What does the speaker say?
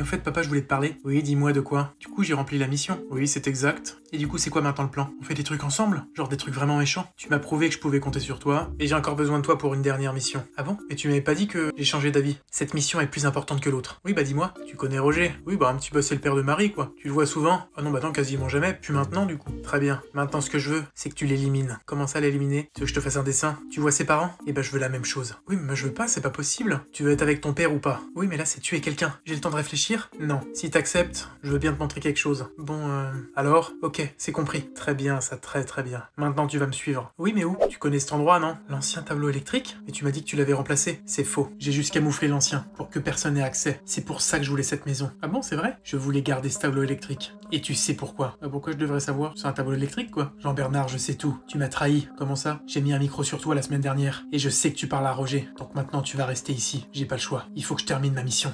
Et en fait, papa, je voulais te parler. Oui, dis-moi de quoi. Du coup, j'ai rempli la mission. Oui, c'est exact. Et du coup, c'est quoi maintenant le plan On fait des trucs ensemble Genre des trucs vraiment méchants Tu m'as prouvé que je pouvais compter sur toi, et j'ai encore besoin de toi pour une dernière mission. Ah bon Mais tu m'avais pas dit que j'ai changé d'avis. Cette mission est plus importante que l'autre. Oui, bah dis-moi. Tu connais Roger Oui, bah un petit peu, c'est le père de Marie, quoi. Tu le vois souvent Ah non, bah non, quasiment jamais. Puis maintenant, du coup. Très bien. Maintenant, ce que je veux, c'est que tu l'élimines. Comment ça, l'éliminer Tu veux que je te fasse un dessin Tu vois ses parents Et eh bah, je veux la même chose. Oui, mais je veux pas, c'est pas possible. Tu veux être avec ton père ou pas Oui, mais là, c'est tuer quelqu'un. J'ai le temps de réfléchir. Non. Si t'acceptes, je veux bien te montrer quelque chose. Bon, euh, alors Ok, c'est compris. Très bien, ça très très bien. Maintenant tu vas me suivre. Oui mais où Tu connais cet endroit, non L'ancien tableau électrique Et tu m'as dit que tu l'avais remplacé. C'est faux. J'ai juste camouflé l'ancien, pour que personne n'ait accès. C'est pour ça que je voulais cette maison. Ah bon, c'est vrai Je voulais garder ce tableau électrique. Et tu sais pourquoi ah, Pourquoi je devrais savoir C'est un tableau électrique, quoi. Jean-Bernard, je sais tout. Tu m'as trahi. Comment ça J'ai mis un micro sur toi la semaine dernière. Et je sais que tu parles à Roger. Donc maintenant, tu vas rester ici. J'ai pas le choix. Il faut que je termine ma mission.